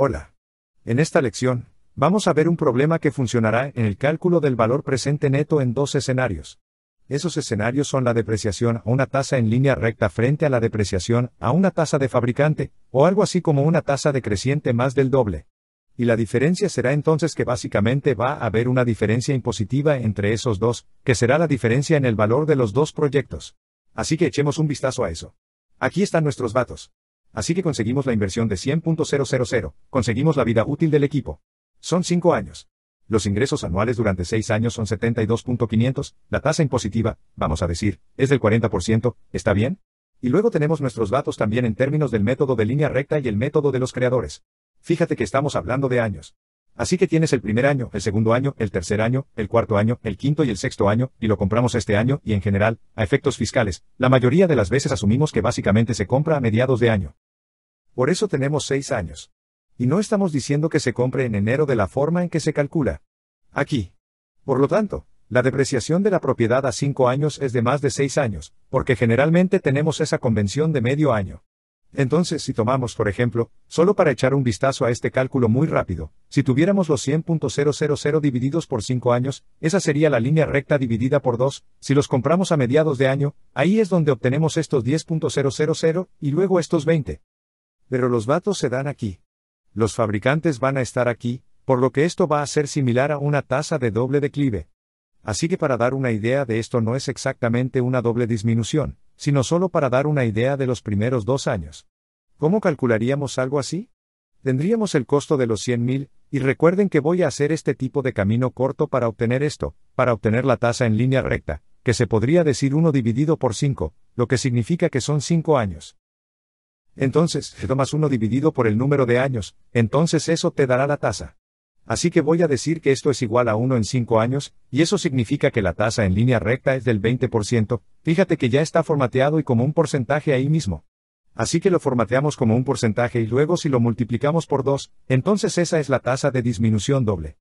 Hola. En esta lección, vamos a ver un problema que funcionará en el cálculo del valor presente neto en dos escenarios. Esos escenarios son la depreciación a una tasa en línea recta frente a la depreciación a una tasa de fabricante, o algo así como una tasa decreciente más del doble. Y la diferencia será entonces que básicamente va a haber una diferencia impositiva entre esos dos, que será la diferencia en el valor de los dos proyectos. Así que echemos un vistazo a eso. Aquí están nuestros datos. Así que conseguimos la inversión de 100.000, conseguimos la vida útil del equipo. Son 5 años. Los ingresos anuales durante 6 años son 72.500, la tasa impositiva, vamos a decir, es del 40%, ¿está bien? Y luego tenemos nuestros datos también en términos del método de línea recta y el método de los creadores. Fíjate que estamos hablando de años. Así que tienes el primer año, el segundo año, el tercer año, el cuarto año, el quinto y el sexto año, y lo compramos este año, y en general, a efectos fiscales, la mayoría de las veces asumimos que básicamente se compra a mediados de año. Por eso tenemos seis años. Y no estamos diciendo que se compre en enero de la forma en que se calcula. Aquí. Por lo tanto, la depreciación de la propiedad a cinco años es de más de seis años, porque generalmente tenemos esa convención de medio año. Entonces, si tomamos, por ejemplo, solo para echar un vistazo a este cálculo muy rápido, si tuviéramos los 100.000 divididos por 5 años, esa sería la línea recta dividida por 2, si los compramos a mediados de año, ahí es donde obtenemos estos 10.000 y luego estos 20. Pero los datos se dan aquí. Los fabricantes van a estar aquí, por lo que esto va a ser similar a una tasa de doble declive. Así que para dar una idea de esto no es exactamente una doble disminución, sino solo para dar una idea de los primeros dos años. ¿Cómo calcularíamos algo así? Tendríamos el costo de los 100.000, y recuerden que voy a hacer este tipo de camino corto para obtener esto, para obtener la tasa en línea recta, que se podría decir 1 dividido por 5, lo que significa que son 5 años. Entonces, tomas tomas 1 dividido por el número de años, entonces eso te dará la tasa. Así que voy a decir que esto es igual a 1 en 5 años, y eso significa que la tasa en línea recta es del 20%, fíjate que ya está formateado y como un porcentaje ahí mismo. Así que lo formateamos como un porcentaje y luego si lo multiplicamos por 2, entonces esa es la tasa de disminución doble.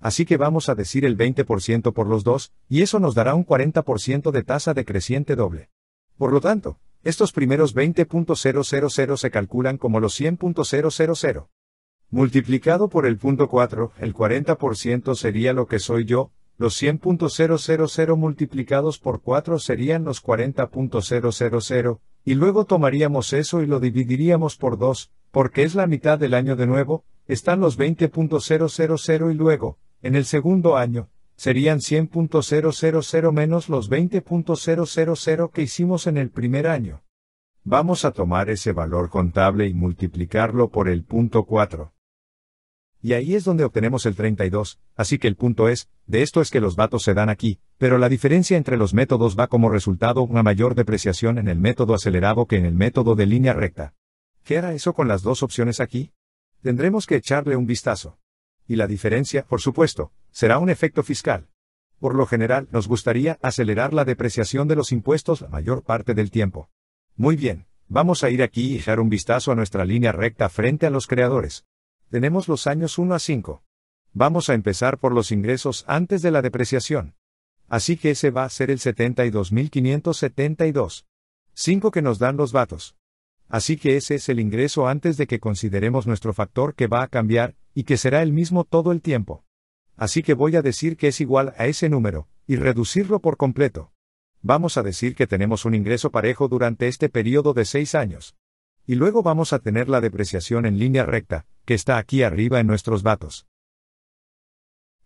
Así que vamos a decir el 20% por los dos, y eso nos dará un 40% de tasa decreciente doble. Por lo tanto, estos primeros 20.000 se calculan como los 100.000. Multiplicado por el punto 4, el 40% sería lo que soy yo, los 100.000 multiplicados por 4 serían los 40.000, y luego tomaríamos eso y lo dividiríamos por 2, porque es la mitad del año de nuevo, están los 20.000 y luego, en el segundo año, serían 100.000 menos los 20.000 que hicimos en el primer año. Vamos a tomar ese valor contable y multiplicarlo por el punto 4. Y ahí es donde obtenemos el 32, así que el punto es, de esto es que los datos se dan aquí, pero la diferencia entre los métodos va como resultado una mayor depreciación en el método acelerado que en el método de línea recta. ¿Qué hará eso con las dos opciones aquí? Tendremos que echarle un vistazo. Y la diferencia, por supuesto, será un efecto fiscal. Por lo general, nos gustaría acelerar la depreciación de los impuestos la mayor parte del tiempo. Muy bien, vamos a ir aquí y echar un vistazo a nuestra línea recta frente a los creadores. Tenemos los años 1 a 5. Vamos a empezar por los ingresos antes de la depreciación. Así que ese va a ser el 72.572. 5 que nos dan los datos. Así que ese es el ingreso antes de que consideremos nuestro factor que va a cambiar, y que será el mismo todo el tiempo. Así que voy a decir que es igual a ese número, y reducirlo por completo. Vamos a decir que tenemos un ingreso parejo durante este periodo de 6 años. Y luego vamos a tener la depreciación en línea recta, que está aquí arriba en nuestros datos.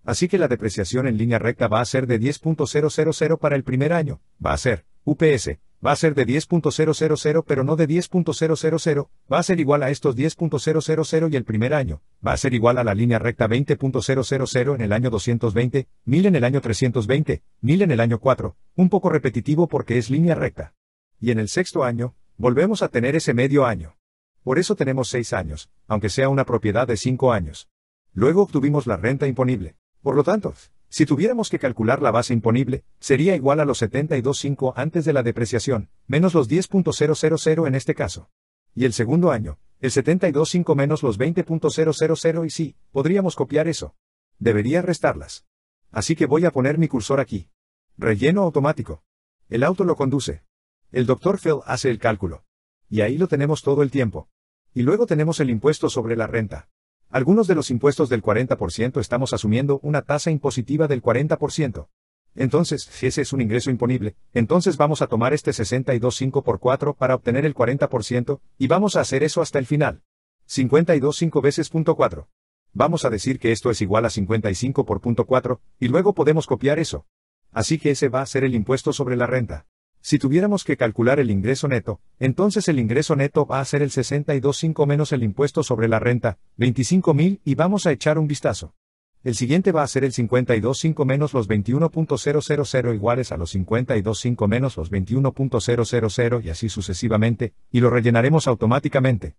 Así que la depreciación en línea recta va a ser de 10.000 para el primer año, va a ser UPS, va a ser de 10.000 pero no de 10.000, va a ser igual a estos 10.000 y el primer año, va a ser igual a la línea recta 20.000 en el año 220, 1000 en el año 320, 1000 en el año 4, un poco repetitivo porque es línea recta. Y en el sexto año, volvemos a tener ese medio año. Por eso tenemos 6 años, aunque sea una propiedad de 5 años. Luego obtuvimos la renta imponible. Por lo tanto, si tuviéramos que calcular la base imponible, sería igual a los 72.5 antes de la depreciación, menos los 10.000 en este caso. Y el segundo año, el 72.5 menos los 20.000 y sí, podríamos copiar eso. Debería restarlas. Así que voy a poner mi cursor aquí. Relleno automático. El auto lo conduce. El doctor Phil hace el cálculo. Y ahí lo tenemos todo el tiempo. Y luego tenemos el impuesto sobre la renta. Algunos de los impuestos del 40% estamos asumiendo una tasa impositiva del 40%. Entonces, si ese es un ingreso imponible, entonces vamos a tomar este 62.5 por 4 para obtener el 40%, y vamos a hacer eso hasta el final. 52.5 veces punto 4. Vamos a decir que esto es igual a 55 por 4, y luego podemos copiar eso. Así que ese va a ser el impuesto sobre la renta. Si tuviéramos que calcular el ingreso neto, entonces el ingreso neto va a ser el 62.5 menos el impuesto sobre la renta, 25.000 y vamos a echar un vistazo. El siguiente va a ser el 52.5 menos los 21.000 iguales a los 52.5 menos los 21.000 y así sucesivamente, y lo rellenaremos automáticamente.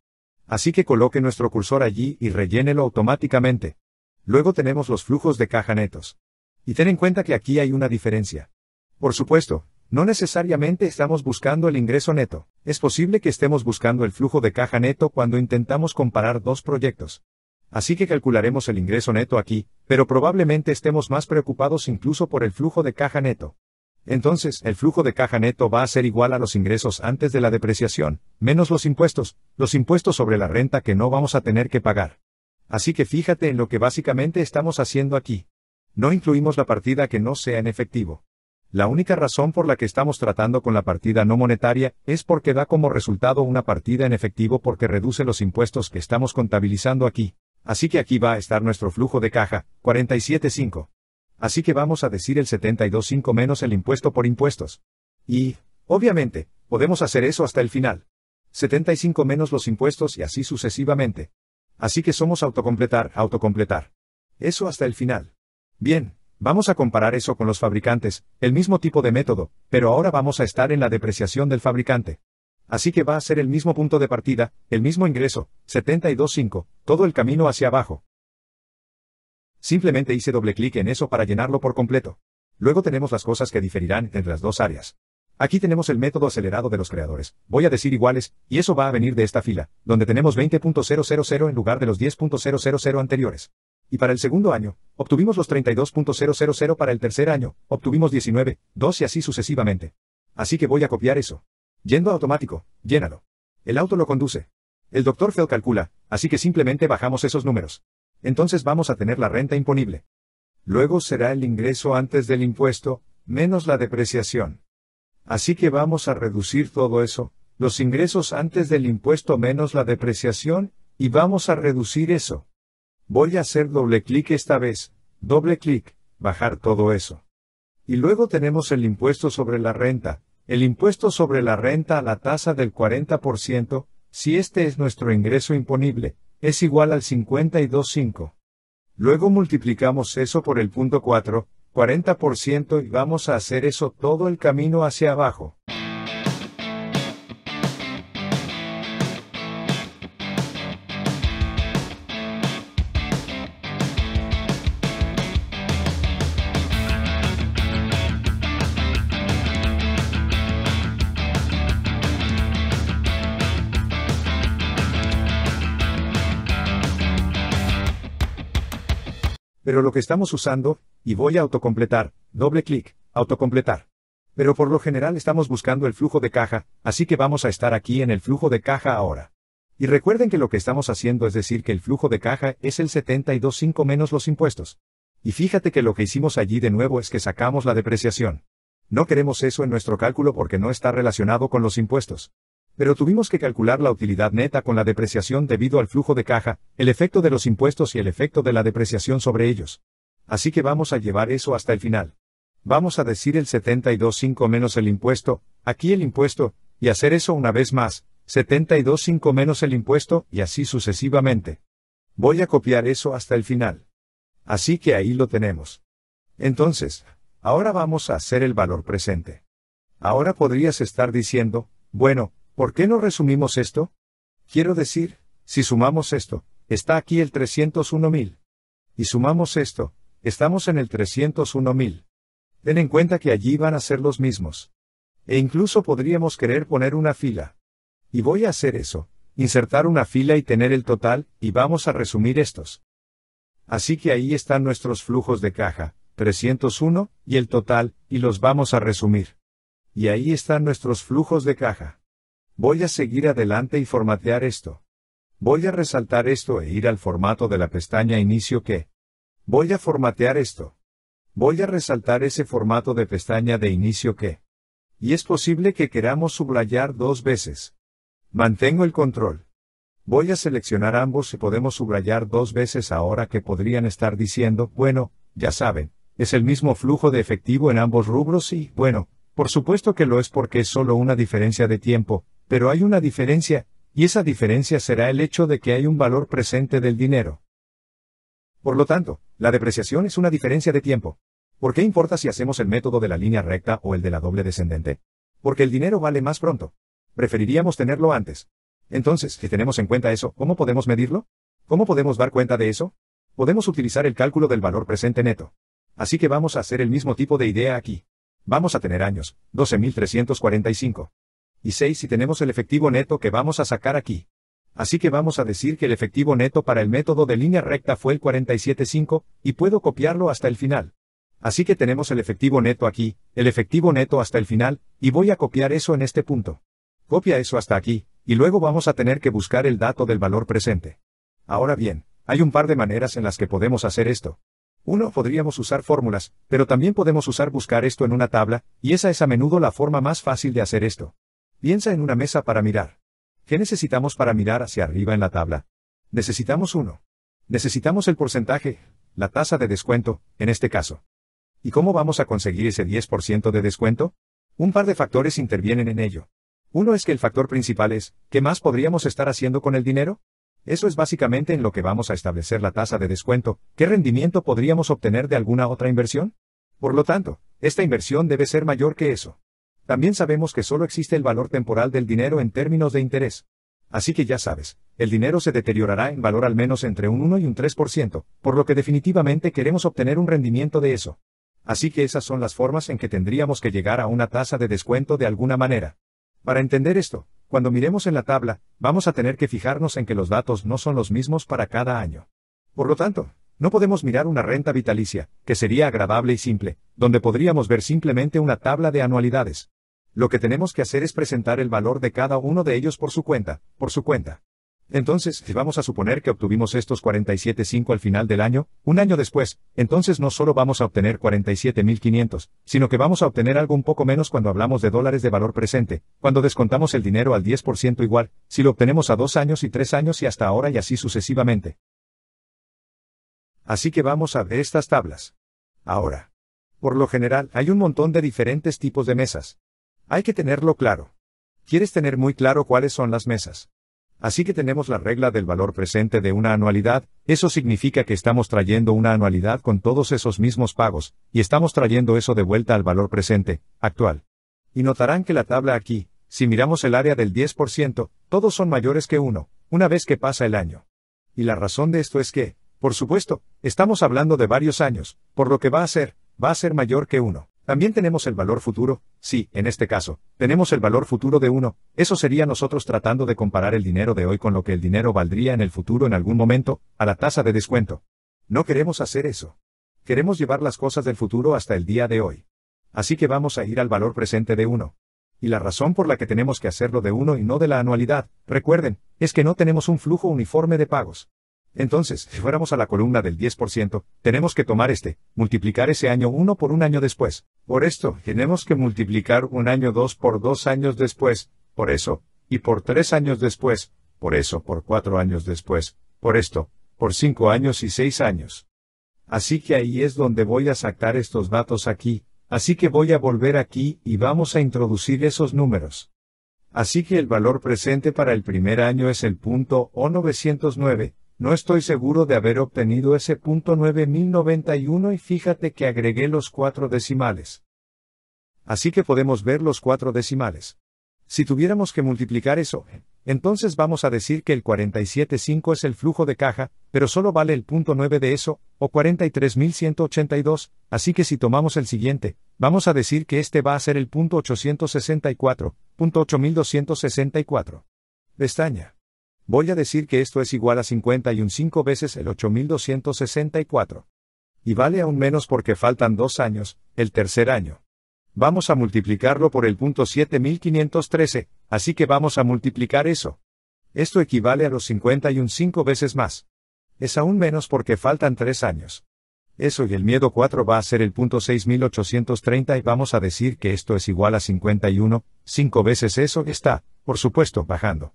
Así que coloque nuestro cursor allí y rellénelo automáticamente. Luego tenemos los flujos de caja netos. Y ten en cuenta que aquí hay una diferencia. Por supuesto, no necesariamente estamos buscando el ingreso neto, es posible que estemos buscando el flujo de caja neto cuando intentamos comparar dos proyectos. Así que calcularemos el ingreso neto aquí, pero probablemente estemos más preocupados incluso por el flujo de caja neto. Entonces, el flujo de caja neto va a ser igual a los ingresos antes de la depreciación, menos los impuestos, los impuestos sobre la renta que no vamos a tener que pagar. Así que fíjate en lo que básicamente estamos haciendo aquí. No incluimos la partida que no sea en efectivo. La única razón por la que estamos tratando con la partida no monetaria es porque da como resultado una partida en efectivo porque reduce los impuestos que estamos contabilizando aquí. Así que aquí va a estar nuestro flujo de caja, 47.5. Así que vamos a decir el 72.5 menos el impuesto por impuestos. Y, obviamente, podemos hacer eso hasta el final. 75 menos los impuestos y así sucesivamente. Así que somos autocompletar, autocompletar. Eso hasta el final. Bien, Vamos a comparar eso con los fabricantes, el mismo tipo de método, pero ahora vamos a estar en la depreciación del fabricante. Así que va a ser el mismo punto de partida, el mismo ingreso, 72.5, todo el camino hacia abajo. Simplemente hice doble clic en eso para llenarlo por completo. Luego tenemos las cosas que diferirán entre las dos áreas. Aquí tenemos el método acelerado de los creadores, voy a decir iguales, y eso va a venir de esta fila, donde tenemos 20.000 en lugar de los 10.000 anteriores y para el segundo año, obtuvimos los 32.000 para el tercer año, obtuvimos 19, 2 y así sucesivamente. Así que voy a copiar eso. Yendo a automático, llénalo. El auto lo conduce. El doctor Fell calcula, así que simplemente bajamos esos números. Entonces vamos a tener la renta imponible. Luego será el ingreso antes del impuesto, menos la depreciación. Así que vamos a reducir todo eso, los ingresos antes del impuesto menos la depreciación, y vamos a reducir eso. Voy a hacer doble clic esta vez, doble clic, bajar todo eso. Y luego tenemos el impuesto sobre la renta, el impuesto sobre la renta a la tasa del 40%, si este es nuestro ingreso imponible, es igual al 52.5. Luego multiplicamos eso por el punto 4, 40% y vamos a hacer eso todo el camino hacia abajo. Pero lo que estamos usando, y voy a autocompletar, doble clic, autocompletar. Pero por lo general estamos buscando el flujo de caja, así que vamos a estar aquí en el flujo de caja ahora. Y recuerden que lo que estamos haciendo es decir que el flujo de caja es el 72.5 menos los impuestos. Y fíjate que lo que hicimos allí de nuevo es que sacamos la depreciación. No queremos eso en nuestro cálculo porque no está relacionado con los impuestos pero tuvimos que calcular la utilidad neta con la depreciación debido al flujo de caja, el efecto de los impuestos y el efecto de la depreciación sobre ellos. Así que vamos a llevar eso hasta el final. Vamos a decir el 72.5 menos el impuesto, aquí el impuesto, y hacer eso una vez más, 72.5 menos el impuesto, y así sucesivamente. Voy a copiar eso hasta el final. Así que ahí lo tenemos. Entonces, ahora vamos a hacer el valor presente. Ahora podrías estar diciendo, bueno, ¿Por qué no resumimos esto? Quiero decir, si sumamos esto, está aquí el 301.000. Y sumamos esto, estamos en el 301.000. Ten en cuenta que allí van a ser los mismos. E incluso podríamos querer poner una fila. Y voy a hacer eso, insertar una fila y tener el total, y vamos a resumir estos. Así que ahí están nuestros flujos de caja, 301, y el total, y los vamos a resumir. Y ahí están nuestros flujos de caja. Voy a seguir adelante y formatear esto. Voy a resaltar esto e ir al formato de la pestaña Inicio que. Voy a formatear esto. Voy a resaltar ese formato de pestaña de inicio que. Y es posible que queramos subrayar dos veces. Mantengo el control. Voy a seleccionar ambos y podemos subrayar dos veces ahora que podrían estar diciendo, bueno, ya saben, es el mismo flujo de efectivo en ambos rubros y, bueno, por supuesto que lo es porque es solo una diferencia de tiempo, pero hay una diferencia, y esa diferencia será el hecho de que hay un valor presente del dinero. Por lo tanto, la depreciación es una diferencia de tiempo. ¿Por qué importa si hacemos el método de la línea recta o el de la doble descendente? Porque el dinero vale más pronto. Preferiríamos tenerlo antes. Entonces, si tenemos en cuenta eso, ¿cómo podemos medirlo? ¿Cómo podemos dar cuenta de eso? Podemos utilizar el cálculo del valor presente neto. Así que vamos a hacer el mismo tipo de idea aquí. Vamos a tener años, 12.345 y 6 si tenemos el efectivo neto que vamos a sacar aquí. Así que vamos a decir que el efectivo neto para el método de línea recta fue el 47.5, y puedo copiarlo hasta el final. Así que tenemos el efectivo neto aquí, el efectivo neto hasta el final, y voy a copiar eso en este punto. Copia eso hasta aquí, y luego vamos a tener que buscar el dato del valor presente. Ahora bien, hay un par de maneras en las que podemos hacer esto. Uno, podríamos usar fórmulas, pero también podemos usar buscar esto en una tabla, y esa es a menudo la forma más fácil de hacer esto. Piensa en una mesa para mirar. ¿Qué necesitamos para mirar hacia arriba en la tabla? Necesitamos uno. Necesitamos el porcentaje, la tasa de descuento, en este caso. ¿Y cómo vamos a conseguir ese 10% de descuento? Un par de factores intervienen en ello. Uno es que el factor principal es, ¿qué más podríamos estar haciendo con el dinero? Eso es básicamente en lo que vamos a establecer la tasa de descuento, ¿qué rendimiento podríamos obtener de alguna otra inversión? Por lo tanto, esta inversión debe ser mayor que eso. También sabemos que solo existe el valor temporal del dinero en términos de interés. Así que ya sabes, el dinero se deteriorará en valor al menos entre un 1 y un 3%, por lo que definitivamente queremos obtener un rendimiento de eso. Así que esas son las formas en que tendríamos que llegar a una tasa de descuento de alguna manera. Para entender esto, cuando miremos en la tabla, vamos a tener que fijarnos en que los datos no son los mismos para cada año. Por lo tanto, no podemos mirar una renta vitalicia, que sería agradable y simple, donde podríamos ver simplemente una tabla de anualidades. Lo que tenemos que hacer es presentar el valor de cada uno de ellos por su cuenta, por su cuenta. Entonces, si vamos a suponer que obtuvimos estos 47.5 al final del año, un año después, entonces no solo vamos a obtener 47.500, sino que vamos a obtener algo un poco menos cuando hablamos de dólares de valor presente, cuando descontamos el dinero al 10% igual, si lo obtenemos a dos años y tres años y hasta ahora y así sucesivamente. Así que vamos a ver estas tablas. Ahora. Por lo general, hay un montón de diferentes tipos de mesas. Hay que tenerlo claro. Quieres tener muy claro cuáles son las mesas. Así que tenemos la regla del valor presente de una anualidad, eso significa que estamos trayendo una anualidad con todos esos mismos pagos, y estamos trayendo eso de vuelta al valor presente, actual. Y notarán que la tabla aquí, si miramos el área del 10%, todos son mayores que 1, una vez que pasa el año. Y la razón de esto es que, por supuesto, estamos hablando de varios años, por lo que va a ser, va a ser mayor que 1. También tenemos el valor futuro, sí, en este caso, tenemos el valor futuro de uno. eso sería nosotros tratando de comparar el dinero de hoy con lo que el dinero valdría en el futuro en algún momento, a la tasa de descuento. No queremos hacer eso. Queremos llevar las cosas del futuro hasta el día de hoy. Así que vamos a ir al valor presente de uno. Y la razón por la que tenemos que hacerlo de uno y no de la anualidad, recuerden, es que no tenemos un flujo uniforme de pagos. Entonces, si fuéramos a la columna del 10%, tenemos que tomar este, multiplicar ese año 1 por un año después. Por esto, tenemos que multiplicar un año 2 por dos años después, por eso, y por tres años después, por eso, por cuatro años después, por esto, por cinco años y seis años. Así que ahí es donde voy a sacar estos datos aquí, así que voy a volver aquí y vamos a introducir esos números. Así que el valor presente para el primer año es el punto O909, no estoy seguro de haber obtenido ese punto 9091 y fíjate que agregué los cuatro decimales. Así que podemos ver los cuatro decimales. Si tuviéramos que multiplicar eso, entonces vamos a decir que el 47.5 es el flujo de caja, pero solo vale el punto 9 de eso, o 43.182, así que si tomamos el siguiente, vamos a decir que este va a ser el punto 864, punto 8264. Pestaña. Voy a decir que esto es igual a cinco veces el 8264. Y vale aún menos porque faltan dos años, el tercer año. Vamos a multiplicarlo por el punto 7513, así que vamos a multiplicar eso. Esto equivale a los cinco veces más. Es aún menos porque faltan tres años. Eso y el miedo 4 va a ser el punto 6830 y vamos a decir que esto es igual a 51, 5 veces eso está, por supuesto, bajando.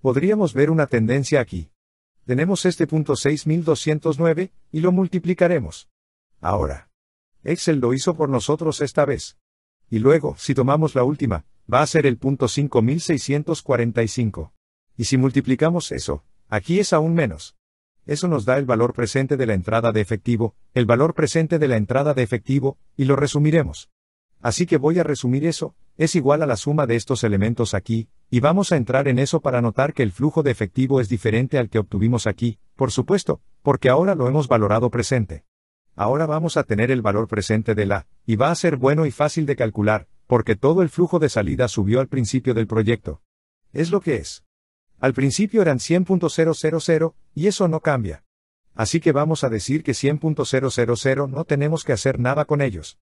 Podríamos ver una tendencia aquí. Tenemos este punto 6209, y lo multiplicaremos. Ahora. Excel lo hizo por nosotros esta vez. Y luego, si tomamos la última, va a ser el punto 5645. Y si multiplicamos eso, aquí es aún menos. Eso nos da el valor presente de la entrada de efectivo, el valor presente de la entrada de efectivo, y lo resumiremos. Así que voy a resumir eso, es igual a la suma de estos elementos aquí, y vamos a entrar en eso para notar que el flujo de efectivo es diferente al que obtuvimos aquí, por supuesto, porque ahora lo hemos valorado presente. Ahora vamos a tener el valor presente de la, y va a ser bueno y fácil de calcular, porque todo el flujo de salida subió al principio del proyecto. Es lo que es. Al principio eran 100.000, y eso no cambia. Así que vamos a decir que 100.000 no tenemos que hacer nada con ellos.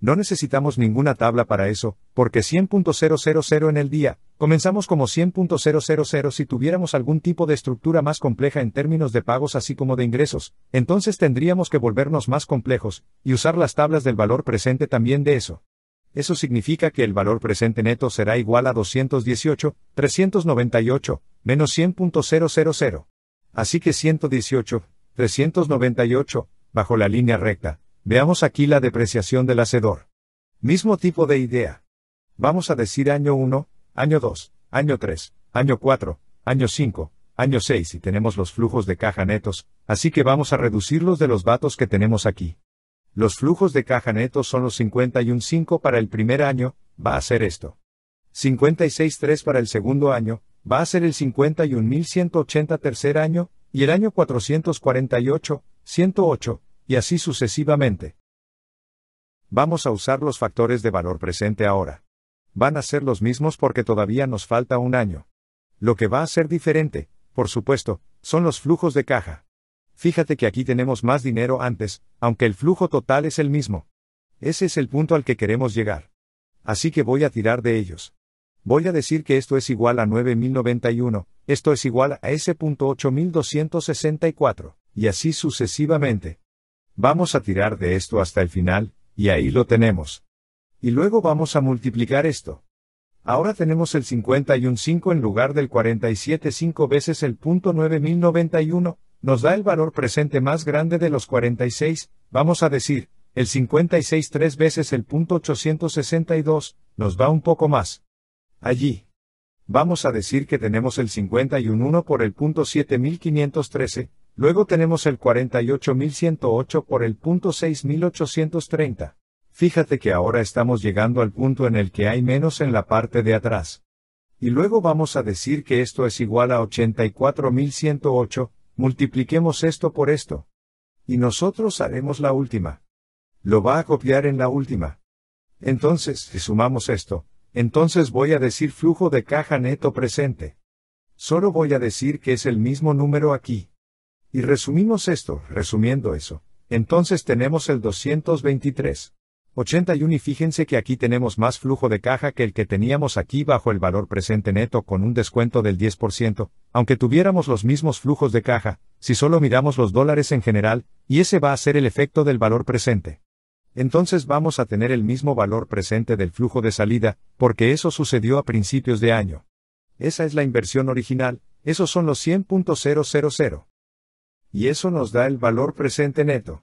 No necesitamos ninguna tabla para eso, porque 100.000 en el día, comenzamos como 100.000 si tuviéramos algún tipo de estructura más compleja en términos de pagos así como de ingresos, entonces tendríamos que volvernos más complejos, y usar las tablas del valor presente también de eso. Eso significa que el valor presente neto será igual a 218, menos 100.000. Así que 118, bajo la línea recta, Veamos aquí la depreciación del hacedor. Mismo tipo de idea. Vamos a decir año 1, año 2, año 3, año 4, año 5, año 6 y tenemos los flujos de caja netos, así que vamos a reducirlos de los vatos que tenemos aquí. Los flujos de caja netos son los 51.5 para el primer año, va a ser esto. 56.3 para el segundo año, va a ser el 51.180 tercer año, y el año 448, 108, y así sucesivamente. Vamos a usar los factores de valor presente ahora. Van a ser los mismos porque todavía nos falta un año. Lo que va a ser diferente, por supuesto, son los flujos de caja. Fíjate que aquí tenemos más dinero antes, aunque el flujo total es el mismo. Ese es el punto al que queremos llegar. Así que voy a tirar de ellos. Voy a decir que esto es igual a 9091, esto es igual a S.8264, y así sucesivamente. Vamos a tirar de esto hasta el final, y ahí lo tenemos. Y luego vamos a multiplicar esto. Ahora tenemos el 515 en lugar del 475 veces el punto 9091, nos da el valor presente más grande de los 46, vamos a decir, el 563 veces el punto 862, nos va un poco más. Allí. Vamos a decir que tenemos el 511 por el punto 7513, Luego tenemos el 48.108 por el punto 6.830. Fíjate que ahora estamos llegando al punto en el que hay menos en la parte de atrás. Y luego vamos a decir que esto es igual a 84.108, multipliquemos esto por esto. Y nosotros haremos la última. Lo va a copiar en la última. Entonces, si sumamos esto, entonces voy a decir flujo de caja neto presente. Solo voy a decir que es el mismo número aquí. Y resumimos esto, resumiendo eso. Entonces tenemos el 223.81 y fíjense que aquí tenemos más flujo de caja que el que teníamos aquí bajo el valor presente neto con un descuento del 10%, aunque tuviéramos los mismos flujos de caja, si solo miramos los dólares en general, y ese va a ser el efecto del valor presente. Entonces vamos a tener el mismo valor presente del flujo de salida, porque eso sucedió a principios de año. Esa es la inversión original, esos son los 100.000 y eso nos da el valor presente neto.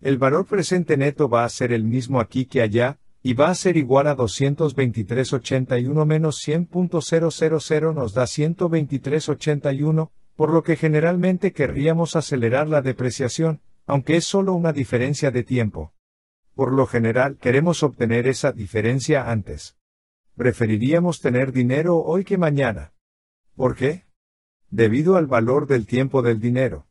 El valor presente neto va a ser el mismo aquí que allá, y va a ser igual a 223.81 menos 100.000 nos da 123.81, por lo que generalmente querríamos acelerar la depreciación, aunque es solo una diferencia de tiempo. Por lo general queremos obtener esa diferencia antes. Preferiríamos tener dinero hoy que mañana. ¿Por qué? Debido al valor del tiempo del dinero.